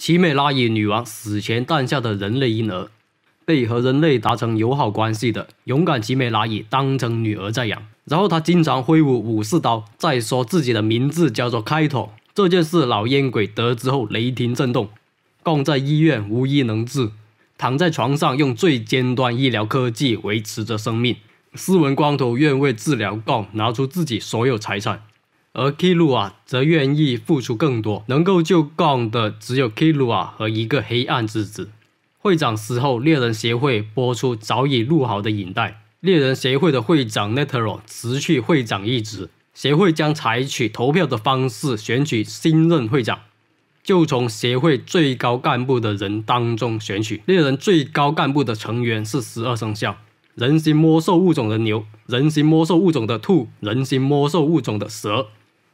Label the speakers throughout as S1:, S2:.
S1: 奇美拉以女王死前诞下的人类婴儿，被和人类达成友好关系的勇敢奇美拉以当成女儿在养。然后他经常挥舞武士刀，在说自己的名字叫做开拓。这件事老烟鬼得知后雷霆震动。供在医院无医能治，躺在床上用最尖端医疗科技维持着生命。斯文光头愿为治疗 g o 拿出自己所有财产。而 Kilo 啊则愿意付出更多，能够救 g o 冈的只有 Kilo 啊和一个黑暗之子。会长死后，猎人协会播出早已录好的影带。猎人协会的会长 Netero 辞去会长一职，协会将采取投票的方式选取新任会长，就从协会最高干部的人当中选取。猎人最高干部的成员是十二生肖：人形魔兽物种的牛、人形魔兽物种的兔、人形魔兽物种的蛇。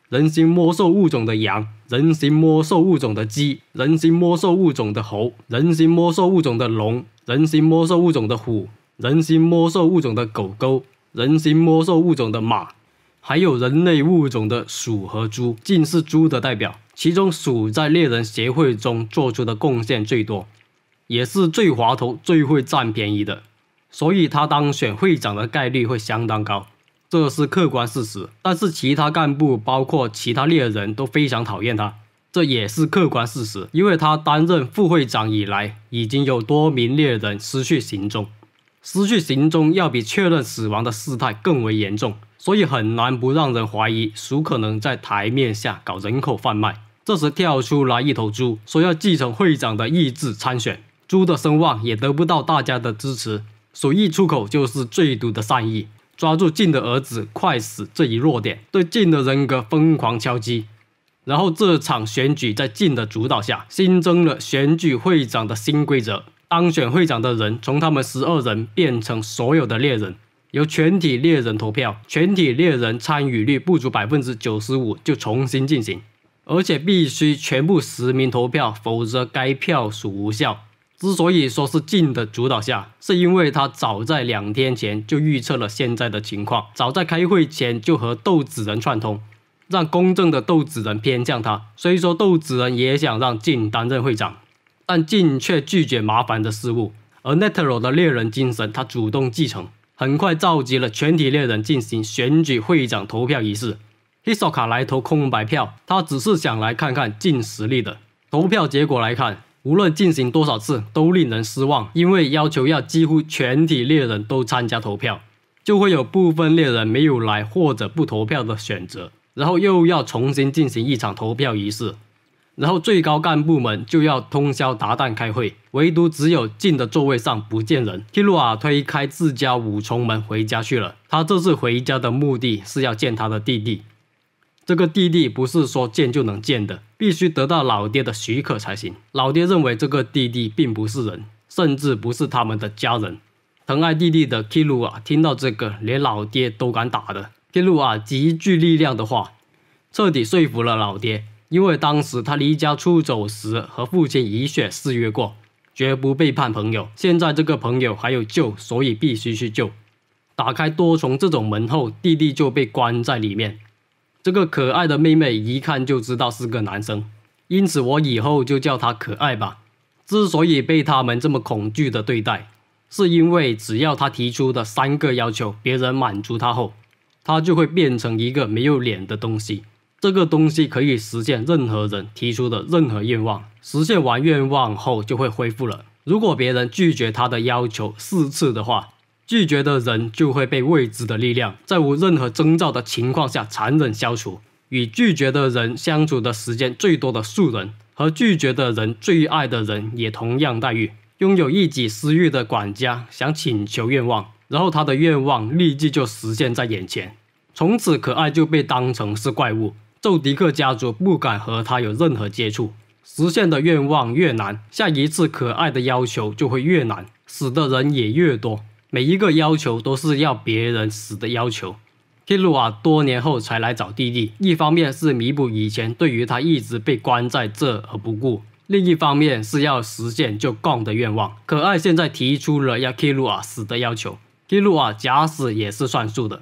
S1: 人形魔兽物种的羊，人形魔兽物种的鸡，人形魔兽物种的猴，人形魔兽物种的龙，人形魔兽物种的虎，人形魔兽物种的狗狗，人形魔兽物种的马，还有人类物种的鼠和猪，竟是猪的代表。其中鼠在猎人协会中做出的贡献最多，也是最滑头、最会占便宜的，所以他当选会长的概率会相当高。这是客观事实，但是其他干部，包括其他猎人都非常讨厌他，这也是客观事实。因为他担任副会长以来，已经有多名猎人失去行踪，失去行踪要比确认死亡的事态更为严重，所以很难不让人怀疑鼠可能在台面下搞人口贩卖。这时跳出来一头猪，说要继承会长的意志参选，猪的声望也得不到大家的支持，鼠一出口就是最毒的善意。抓住晋的儿子快死这一弱点，对晋的人格疯狂敲击，然后这场选举在晋的主导下新增了选举会长的新规则：当选会长的人从他们十二人变成所有的猎人，由全体猎人投票，全体猎人参与率不足百分之九十五就重新进行，而且必须全部实名投票，否则该票数无效。之所以说是静的主导下，是因为他早在两天前就预测了现在的情况，早在开会前就和豆子人串通，让公正的豆子人偏向他。虽说豆子人也想让静担任会长，但静却拒绝麻烦的事物。而 Naturo 的猎人精神，他主动继承，很快召集了全体猎人进行选举会长投票仪式。Hisoka 来投空白票，他只是想来看看静实力的投票结果来看。无论进行多少次，都令人失望，因为要求要几乎全体猎人都参加投票，就会有部分猎人没有来或者不投票的选择，然后又要重新进行一场投票仪式，然后最高干部们就要通宵达旦开会，唯独只有近的座位上不见人。提鲁尔推开自家五重门回家去了，他这次回家的目的是要见他的弟弟，这个弟弟不是说见就能见的。必须得到老爹的许可才行。老爹认为这个弟弟并不是人，甚至不是他们的家人。疼爱弟弟的 k l u a 听到这个连老爹都敢打的 k l u a 极具力量的话，彻底说服了老爹。因为当时他离家出走时和父亲以血誓约过，绝不背叛朋友。现在这个朋友还有救，所以必须去救。打开多重这种门后，弟弟就被关在里面。这个可爱的妹妹一看就知道是个男生，因此我以后就叫她可爱吧。之所以被他们这么恐惧的对待，是因为只要他提出的三个要求别人满足他后，他就会变成一个没有脸的东西。这个东西可以实现任何人提出的任何愿望，实现完愿望后就会恢复了。如果别人拒绝他的要求四次的话，拒绝的人就会被未知的力量，在无任何征兆的情况下残忍消除。与拒绝的人相处的时间最多的素人，和拒绝的人最爱的人也同样待遇。拥有一己私欲的管家想请求愿望，然后他的愿望立即就实现，在眼前。从此，可爱就被当成是怪物，揍迪克家族不敢和他有任何接触。实现的愿望越难，下一次可爱的要求就会越难，死的人也越多。每一个要求都是要别人死的要求。Kilua 多年后才来找弟弟，一方面是弥补以前对于他一直被关在这而不顾，另一方面是要实现就杠的愿望。可爱现在提出了要 Kilua 死的要求，Kilua 假死也是算数的，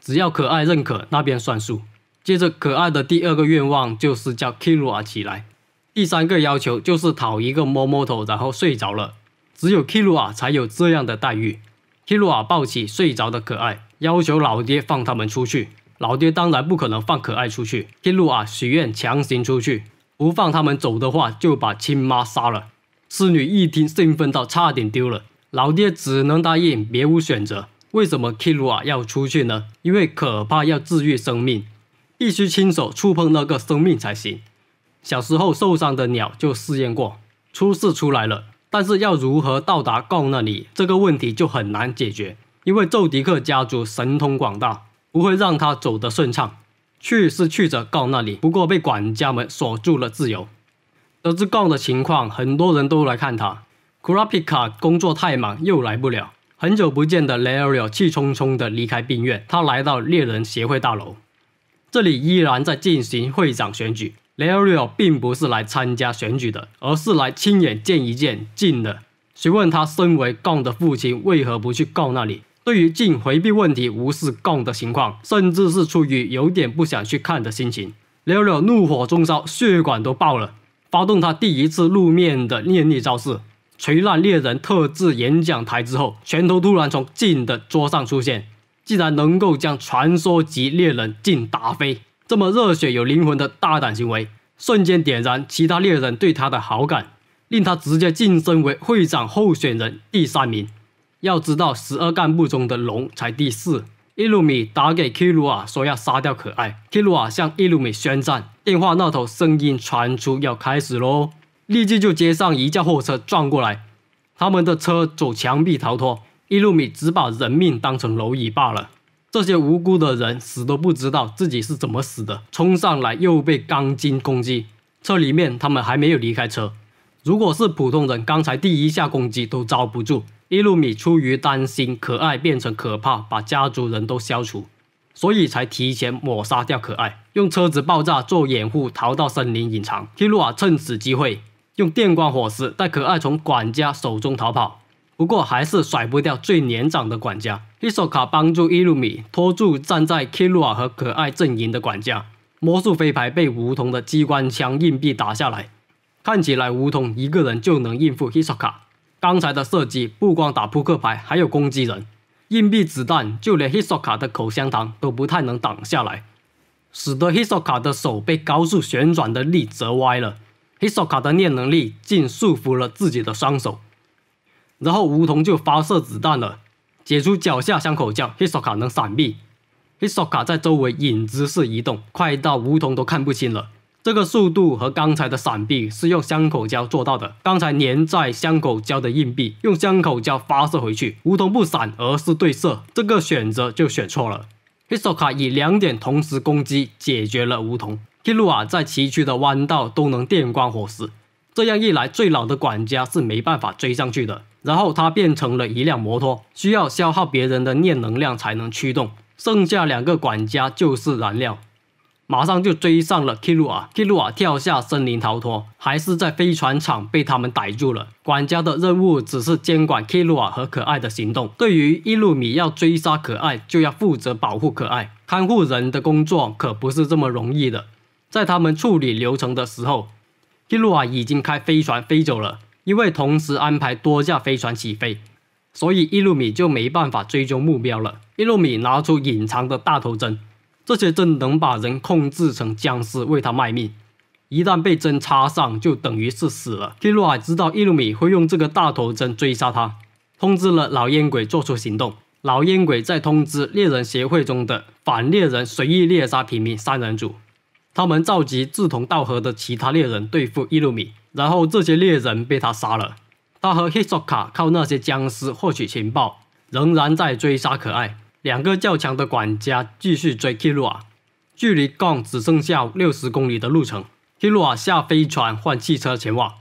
S1: 只要可爱认可，那便算数。接着，可爱的第二个愿望就是叫 Kilua 起来，第三个要求就是讨一个摸摸头，然后睡着了。只有 Kilua 才有这样的待遇。基鲁 a 抱起睡着的可爱，要求老爹放他们出去。老爹当然不可能放可爱出去。基鲁 a 许愿强行出去，不放他们走的话，就把亲妈杀了。侍女一听，兴奋到差点丢了。老爹只能答应，别无选择。为什么 k 基鲁 a 要出去呢？因为可怕要治愈生命，必须亲手触碰那个生命才行。小时候受伤的鸟就试验过，出事出来了。但是要如何到达 Gong 那里，这个问题就很难解决，因为揍迪克家族神通广大，不会让他走得顺畅。去是去着 Gong 那里，不过被管家们锁住了自由。得知 Gong 的情况，很多人都来看他。k r 皮 p i a 工作太忙，又来不了。很久不见的雷 a r 气冲冲地离开病院，他来到猎人协会大楼，这里依然在进行会长选举。雷欧并不是来参加选举的，而是来亲眼见一见静的。询问他身为杠的父亲为何不去告那里。对于静回避问题、无视杠的情况，甚至是出于有点不想去看的心情，雷欧怒火中烧，血管都爆了，发动他第一次露面的念力招式，锤烂猎人特制演讲台之后，拳头突然从静的桌上出现，竟然能够将传说级猎人静打飞。这么热血有灵魂的大胆行为，瞬间点燃其他猎人对他的好感，令他直接晋升为会长候选人第三名。要知道，十二干部中的龙才第四。伊鲁米打给基 u 尔说要杀掉可爱，基 u 尔向伊鲁米宣战。电话那头声音传出要开始喽，立即就接上一架货车撞过来，他们的车走墙壁逃脱。伊鲁米只把人命当成蝼蚁罢了。这些无辜的人死都不知道自己是怎么死的，冲上来又被钢筋攻击。车里面他们还没有离开车。如果是普通人，刚才第一下攻击都遭不住。伊路米出于担心可爱变成可怕，把家族人都消除，所以才提前抹杀掉可爱，用车子爆炸做掩护逃到森林隐藏。蒂路瓦趁此机会用电光火石带可爱从管家手中逃跑，不过还是甩不掉最年长的管家。伊索卡帮助伊鲁米拖住站在 k 基鲁 a 和可爱阵营的管家，魔术飞牌被梧桐的机关枪硬币打下来。看起来梧桐一个人就能应付希索卡。刚才的射击不光打扑克牌，还有攻击人。硬币子弹，就连希索卡的口香糖都不太能挡下来，使得希索卡的手被高速旋转的力折歪了。希索卡的念能力竟束缚了自己的双手，然后梧桐就发射子弹了。解除脚下香口胶，Hisoka 能闪避。Hisoka 在周围影子式移动，快到梧桐都看不清了。这个速度和刚才的闪避是用香口胶做到的。刚才粘在香口胶的硬币，用香口胶发射回去，梧桐不闪而是对射，这个选择就选错了。Hisoka 以两点同时攻击解决了梧桐。h i r a 在崎岖的弯道都能电光火石。这样一来，最老的管家是没办法追上去的。然后他变成了一辆摩托，需要消耗别人的念能量才能驱动。剩下两个管家就是燃料，马上就追上了 k i l k i l l u a 跳下森林逃脱，还是在飞船厂被他们逮住了。管家的任务只是监管 Kilua 和可爱的行动。对于伊鲁米要追杀可爱，就要负责保护可爱。看护人的工作可不是这么容易的。在他们处理流程的时候。伊鲁尔已经开飞船飞走了，因为同时安排多架飞船起飞，所以伊鲁米就没办法追踪目标了。伊鲁米拿出隐藏的大头针，这些针能把人控制成僵尸为他卖命，一旦被针插上就等于是死了。伊鲁尔知道伊鲁米会用这个大头针追杀他，通知了老烟鬼做出行动。老烟鬼在通知猎人协会中的反猎人随意猎杀平民三人组。他们召集志同道合的其他猎人对付伊路米，然后这些猎人被他杀了。他和希索卡靠那些僵尸获取情报，仍然在追杀可爱。两个较强的管家继续追 Kirua，距离 Gong 只剩下六十公里的路程。Kirua 下飞船换汽车前往。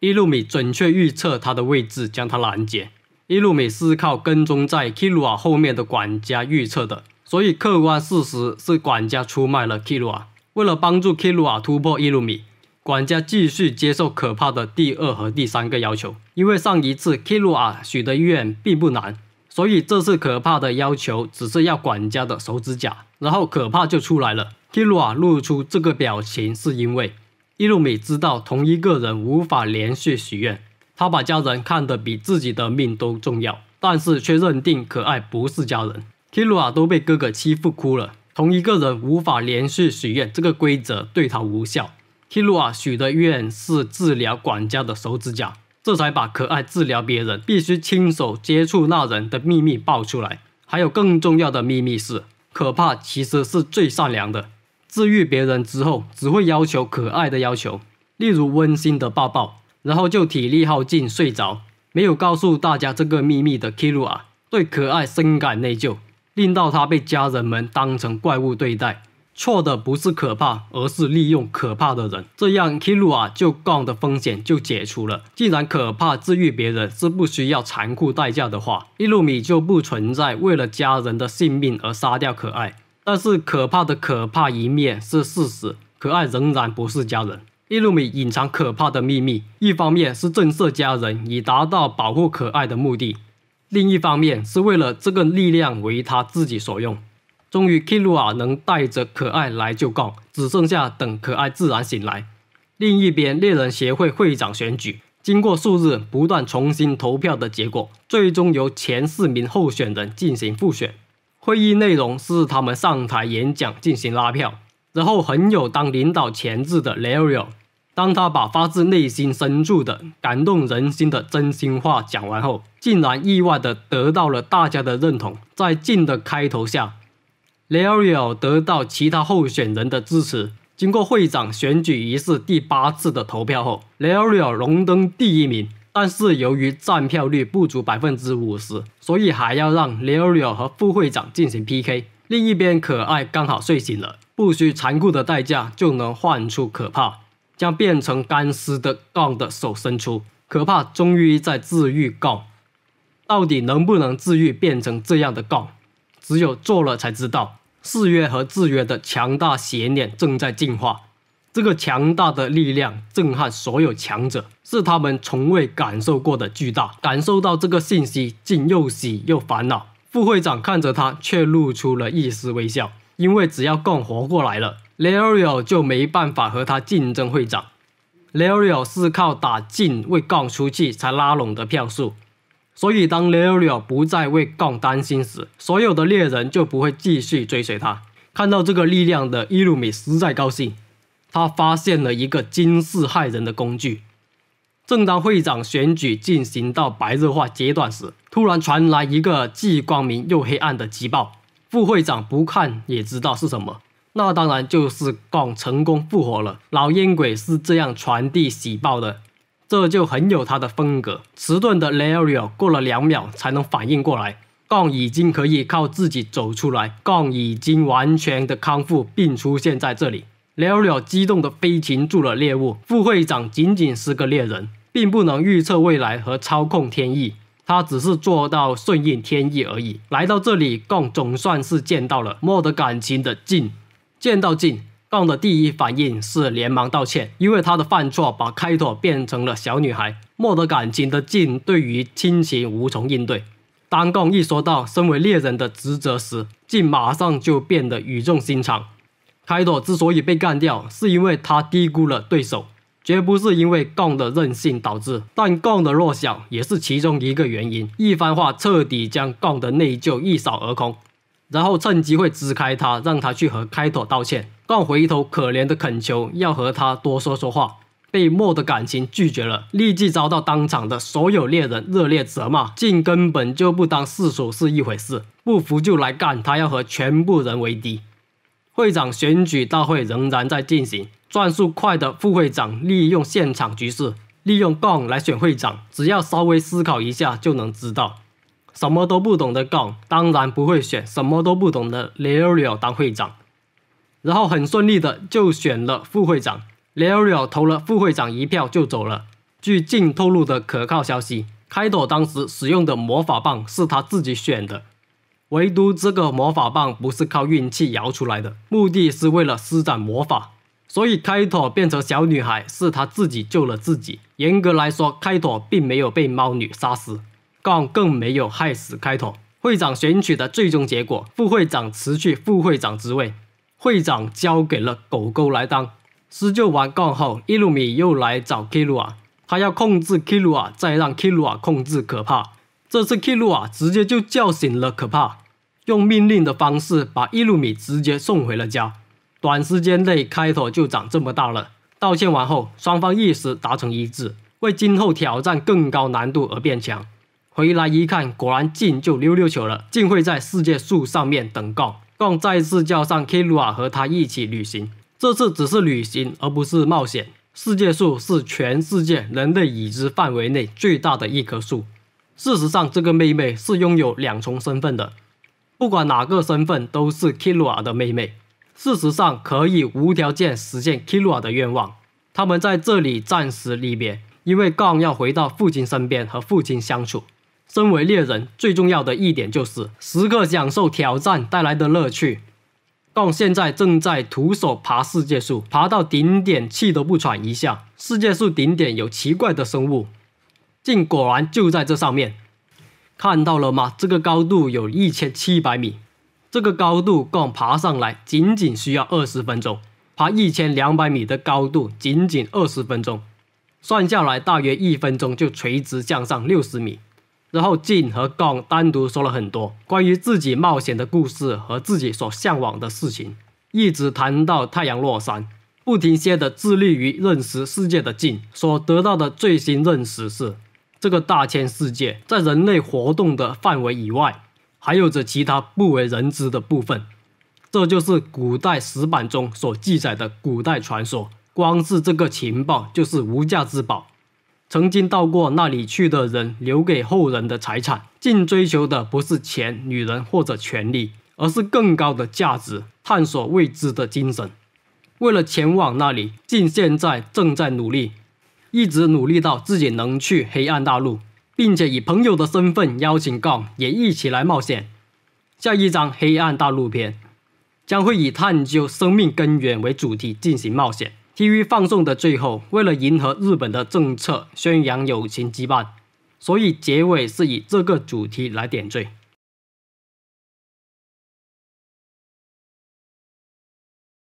S1: 伊路米准确预测他的位置，将他拦截。伊路米是靠跟踪在 Kirua 后面的管家预测的，所以客观事实是管家出卖了 Kirua。为了帮助 k i r u a 突破伊鲁米，管家继续接受可怕的第二和第三个要求。因为上一次 k i r u a 许的愿并不难，所以这次可怕的要求只是要管家的手指甲。然后可怕就出来了。k 克 u a 露出这个表情是因为伊鲁米知道同一个人无法连续许愿。他把家人看得比自己的命都重要，但是却认定可爱不是家人。k 克 u a 都被哥哥欺负哭了。同一个人无法连续许愿，这个规则对他无效。k i l u a 许的愿是治疗管家的手指甲，这才把可爱治疗别人必须亲手接触那人的秘密爆出来。还有更重要的秘密是，可怕其实是最善良的，治愈别人之后只会要求可爱的要求，例如温馨的抱抱，然后就体力耗尽睡着。没有告诉大家这个秘密的 k i l u a 对可爱深感内疚。令到他被家人们当成怪物对待，错的不是可怕，而是利用可怕的人。这样，l u a 就杠的风险就解除了。既然可怕治愈别人是不需要残酷代价的话，伊路米就不存在为了家人的性命而杀掉可爱。但是可怕的可怕一面是事实，可爱仍然不是家人。伊路米隐藏可怕的秘密，一方面是震慑家人，以达到保护可爱的目的。另一方面是为了这个力量为他自己所用。终于，l 鲁 r 能带着可爱来就告，只剩下等可爱自然醒来。另一边，猎人协会会长选举，经过数日不断重新投票的结果，最终由前四名候选人进行复选。会议内容是他们上台演讲进行拉票，然后很有当领导潜质的 Lario。当他把发自内心深处的、感动人心的真心话讲完后，竟然意外的得到了大家的认同。在定的开头下，Lario 得到其他候选人的支持。经过会长选举仪式第八次的投票后，Lario 荣登第一名。但是由于占票率不足百分之五十，所以还要让 Lario 和副会长进行 PK。另一边，可爱刚好睡醒了，不需残酷的代价就能换出可怕。将变成干尸的杠的手伸出，可怕终于在治愈杠，到底能不能治愈变成这样的杠？只有做了才知道。誓约和制约的强大邪念正在进化，这个强大的力量震撼所有强者，是他们从未感受过的巨大。感受到这个信息，竟又喜又烦恼。副会长看着他，却露出了一丝微笑，因为只要杠活过来了。Lario 就没办法和他竞争会长。Lario 是靠打进为杠出气才拉拢的票数，所以当 Lario 不再为杠担心时，所有的猎人就不会继续追随他。看到这个力量的伊鲁米实在高兴，他发现了一个惊世骇人的工具。正当会长选举进行到白热化阶段时，突然传来一个既光明又黑暗的急报。副会长不看也知道是什么。那当然就是杠成功复活了，老烟鬼是这样传递喜报的，这就很有他的风格。迟钝的 Lario 过了两秒才能反应过来，杠已经可以靠自己走出来，杠已经完全的康复并出现在这里。Lario 激动的飞擒住了猎物。副会长仅仅是个猎人，并不能预测未来和操控天意，他只是做到顺应天意而已。来到这里，杠总算是见到了莫的感情的烬。见到静，杠的第一反应是连忙道歉，因为他的犯错把开拓变成了小女孩，莫得感情的静对于亲情无从应对。当杠一说到身为猎人的职责时，劲马上就变得语重心长。开拓之所以被干掉，是因为他低估了对手，绝不是因为杠的任性导致，但杠的弱小也是其中一个原因。一番话彻底将杠的内疚一扫而空。然后趁机会支开他，让他去和开拓道歉。g 回头可怜的恳求要和他多说说话，被莫的感情拒绝了，立即遭到当场的所有猎人热烈责骂，竟根本就不当世俗是一回事。不服就来干，他要和全部人为敌。会长选举大会仍然在进行，转速快的副会长利用现场局势，利用 Gong 来选会长。只要稍微思考一下就能知道。什么都不懂的 Gon 当然不会选什么都不懂的 l 欧 o 奥 o 当会长，然后很顺利的就选了副会长 l 欧 o 奥 o 投了副会长一票就走了。据镜透露的可靠消息，开拓当时使用的魔法棒是他自己选的，唯独这个魔法棒不是靠运气摇出来的，目的是为了施展魔法。所以开拓变成小女孩是他自己救了自己。严格来说，开拓并没有被猫女杀死。杠更没有害死开拓会长选举的最终结果，副会长辞去副会长职位，会长交给了狗狗来当。施救完杠后，伊鲁米又来找 k i l 鲁 a 他要控制 k i l 鲁 a 再让 k i l 鲁 a 控制可怕。这次 k i l 鲁 a 直接就叫醒了可怕，用命令的方式把伊鲁米直接送回了家。短时间内开拓就长这么大了。道歉完后，双方一时达成一致，为今后挑战更高难度而变强。回来一看，果然进就溜溜球了。竟会在世界树上面等杠杠再次叫上 Kira 和他一起旅行，这次只是旅行而不是冒险。世界树是全世界人类已知范围内最大的一棵树。事实上，这个妹妹是拥有两重身份的，不管哪个身份都是 Kira 的妹妹。事实上，可以无条件实现 Kira 的愿望。他们在这里暂时离别，因为 g o n 要回到父亲身边和父亲相处。身为猎人，最重要的一点就是时刻享受挑战带来的乐趣。杠现在正在徒手爬世界树，爬到顶点气都不喘一下。世界树顶点有奇怪的生物，竟果然就在这上面。看到了吗？这个高度有一千七百米，这个高度杠爬上来仅仅需要二十分钟，爬一千两百米的高度仅仅二十分钟，算下来大约一分钟就垂直向上六十米。然后，进和贡单独说了很多关于自己冒险的故事和自己所向往的事情，一直谈到太阳落山，不停歇的致力于认识世界的进所得到的最新认识是，这个大千世界在人类活动的范围以外，还有着其他不为人知的部分，这就是古代石板中所记载的古代传说，光是这个情报就是无价之宝。曾经到过那里去的人留给后人的财产，尽追求的不是钱、女人或者权利，而是更高的价值、探索未知的精神。为了前往那里，尽现在正在努力，一直努力到自己能去黑暗大陆，并且以朋友的身份邀请 g 也一起来冒险。下一张《黑暗大陆篇》将会以探究生命根源为主题进行冒险。TV 放送的最后，为了迎合日本的政策，宣扬友情羁绊，所以结尾是以这个主题来点缀。